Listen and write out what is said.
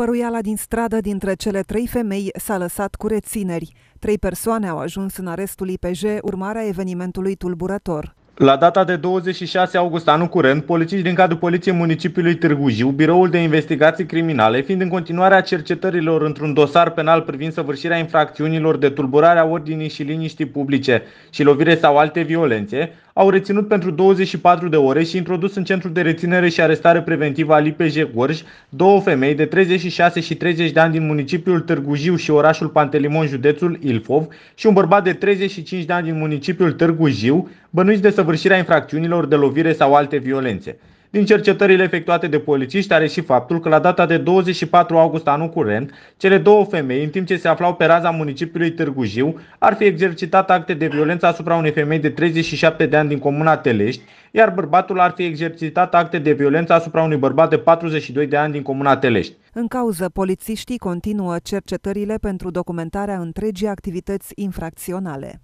Păruiala din stradă dintre cele trei femei s-a lăsat cu rețineri. Trei persoane au ajuns în arestul IPJ, urmarea evenimentului tulburător. La data de 26 august anul curent, polițiști din cadrul Poliției Municipiului Târgu Jiu, Biroul de Investigații Criminale, fiind în continuarea cercetărilor într-un dosar penal privind săvârșirea infracțiunilor de tulburare a ordinii și liniștii publice și lovire sau alte violențe, au reținut pentru 24 de ore și introdus în centrul de reținere și arestare preventivă al IPJ Gorj două femei de 36 și 30 de ani din municipiul Târgu Jiu și orașul Pantelimon, județul Ilfov, și un bărbat de 35 de ani din municipiul Târgu Jiu, bănuiți de săvârșirea infracțiunilor de lovire sau alte violențe. Din cercetările efectuate de polițiști are și faptul că la data de 24 august anul curent, cele două femei, în timp ce se aflau pe raza municipiului Târgu Jiu, ar fi exercitat acte de violență asupra unei femei de 37 de ani din comuna Telești, iar bărbatul ar fi exercitat acte de violență asupra unui bărbat de 42 de ani din comuna Telești. În cauză, polițiștii continuă cercetările pentru documentarea întregii activități infracționale.